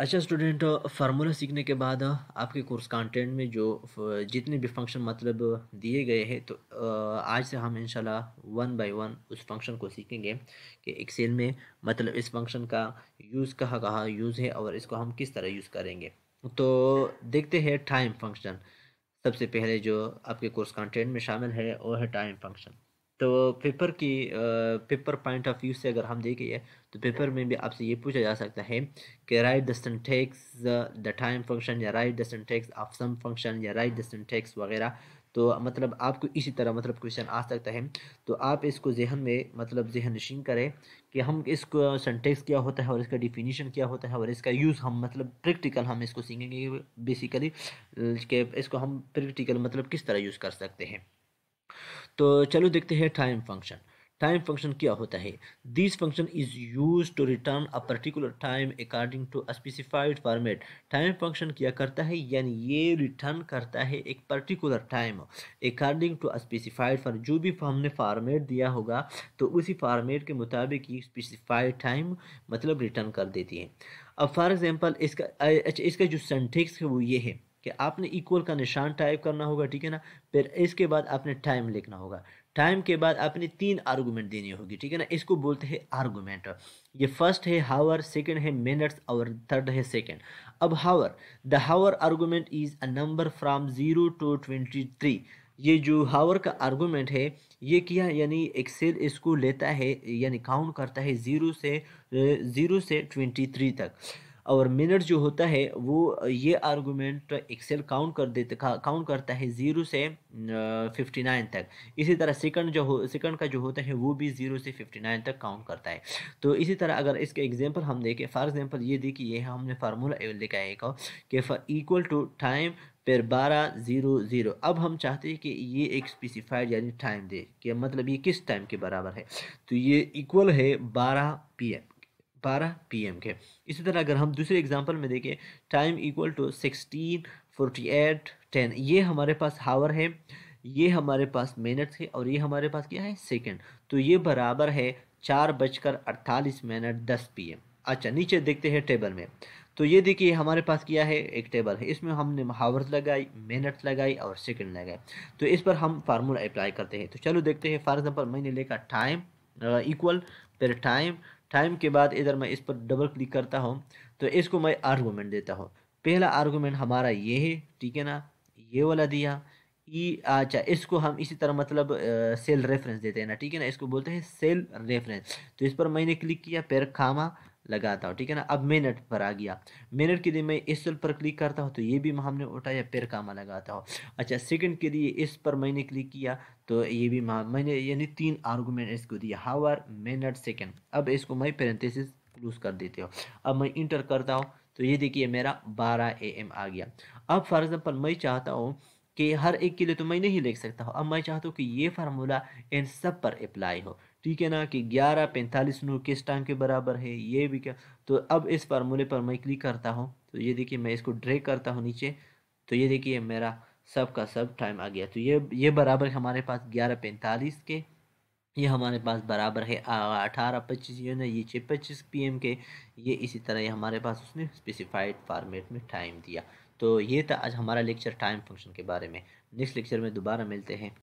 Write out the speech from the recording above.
अच्छा student formula सीखने के बाद आपके कोर्स कंटेंट में जो जितने भी फंक्शन मतलब दिए गए हैं तो आज से हम इंशाल्लाह वन बाय वन उस फंक्शन को सीखेंगे कि एक्सेल में मतलब इस फंक्शन का यूज़ कहाँ कहाँ यूज़ है और इसको हम किस तरह यूज़ करेंगे तो देखते हैं टाइम फंक्शन सबसे पहले जो आपके कोर्स कंटेंट में शामिल है वो है टाइम फंक्शन तो पेपर की पेपर पॉइंट ऑफ व्यू से अगर हम देखिए तो पेपर में भी आपसे ये पूछा जा सकता है कि write the syntax the time function या write the syntax of sum function या राइट द वगैरह तो मतलब आपको इसी तरह मतलब क्वेश्चन आ सकता है तो आप इसको जहन में मतलब जहन नशीन करें कि हम इसको सेंटेक्स क्या होता है और इसका डिफिनीशन क्या होता है और इसका यूज़ हम मतलब प्रैक्टिकल हम इसको सीखेंगे बेसिकली कि इसको हम प्रैक्टिकल मतलब किस तरह यूज़ कर सकते हैं तो चलो देखते हैं टाइम फंक्शन टाइम फंक्शन क्या होता है this function is use to return a particular time according to a specified format time function क्या करता है यानी ये रिटर्न करता है एक particular time according to a specified for जो भी हमने फॉर्मेट दिया होगा तो उसी फॉर्मेट के मुताबिक ये स्पेसिफाइड टाइम मतलब रिटर्न कर देती है अब फॉर एग्जाम्पल इसका अच्छा इसका जो सेंटेक्स है वो ये है कि आपने इक्वल का निशान टाइप करना होगा ठीक है ना फिर इसके बाद आपने टाइम लिखना होगा टाइम के बाद आपने तीन आर्गूमेंट देनी होगी ठीक है ना इसको बोलते हैं आर्गूमेंट ये फर्स्ट है हावर सेकंड है मिनट्स और थर्ड है सेकंड अब hour the hour argument is a number from zero to twenty three ये जो हावर का आर्गूमेंट है ये किया यानी एक सेल इसको लेता है यानी काउंट करता है ज़ीरो से ज़ीरो से ट्वेंटी थ्री तक और मिनट जो होता है वो ये आर्गूमेंट एक्सेल काउंट कर देते काउंट करता है ज़ीरो से फिफ्टी नाइन तक इसी तरह सेकंड जो हो सेकंड का जो होता है वो भी ज़ीरो से फिफ्टी नाइन तक काउंट करता है तो इसी तरह अगर इसके एग्जांपल हम देखें फॉर एग्जांपल ये देखिए है हमने फार्मूला लिखा है कि इक्वल टू टाइम फिर बारह ज़ीरो ज़ीरो अब हम चाहते हैं कि ये एक स्पेसिफाइड यानी टाइम दे कि मतलब ये किस टाइम के बराबर है तो ये इक्वल है बारह पी एम बारह पी एम के इसी तरह अगर हम दूसरे एग्जाम्पल में देखें time equal to sixteen forty eight ten ये हमारे पास हावर है ये हमारे पास मिनट है और ये हमारे पास क्या है सेकेंड तो ये बराबर है चार बजकर अड़तालीस मिनट दस पी एम अच्छा नीचे देखते हैं टेबल में तो ये देखिए हमारे पास क्या है एक टेबल है इसमें हमने हावर्स लगाई मिनट लगाई और सेकंड लगाए तो इस पर हम फार्मूला अप्लाई करते हैं तो चलो देखते हैं फॉर एग्जांपल मैंने लेखा टाइम इक्वल फिर टाइम टाइम के बाद इधर मैं इस पर डबल क्लिक करता हूँ तो इसको मैं आर्गूमेंट देता हूँ पहला आर्गूमेंट हमारा ये है ठीक है ना ये वाला दिया ई अच्छा इसको हम इसी तरह मतलब सेल रेफरेंस देते हैं ना ठीक है ना इसको बोलते हैं सेल रेफरेंस तो इस पर मैंने क्लिक किया पैर खामा लगाता हूँ ठीक है ना अब मिनट पर आ गया मिनट के लिए मैं इस पर क्लिक करता हूँ तो ये भी हमने उठाया फिर कामा लगाता हूँ अच्छा सेकंड के लिए इस पर मैंने क्लिक किया तो ये भी मैंने यानी तीन आर्गूमेंट इसको दिया हावर मिनट सेकेंड अब इसको मैं पेरेंथिस क्लूज कर देते हो अब मैं इंटर करता हूँ तो ये देखिए मेरा बारह ए एम आ गया अब फॉर एग्ज़ाम्पल मैं चाहता हूँ कि हर एक के लिए तो मैं नहीं लिख सकता हूँ अब मैं चाहता हूँ कि ये फार्मूला इन सब पर अप्लाई हो ठीक है ना कि ग्यारह पैंतालीस नूर किस टाइम के बराबर है ये भी क्या तो अब इस फार्मूले पर मैं क्लिक करता हूँ तो ये देखिए मैं इसको ड्रैग करता हूँ नीचे तो ये देखिए मेरा सब का सब टाइम आ गया तो ये ये बराबर है हमारे पास ग्यारह पैंतालीस के ये हमारे पास बराबर है अठारह पच्चीस ये ना ये छः पच्चीस पी के ये इसी तरह ये हमारे पास उसने स्पेसिफाइड फार्मेट में टाइम दिया तो ये था आज हमारा लेक्चर टाइम फंक्शन के बारे में नेक्स्ट लेक्चर में दोबारा मिलते हैं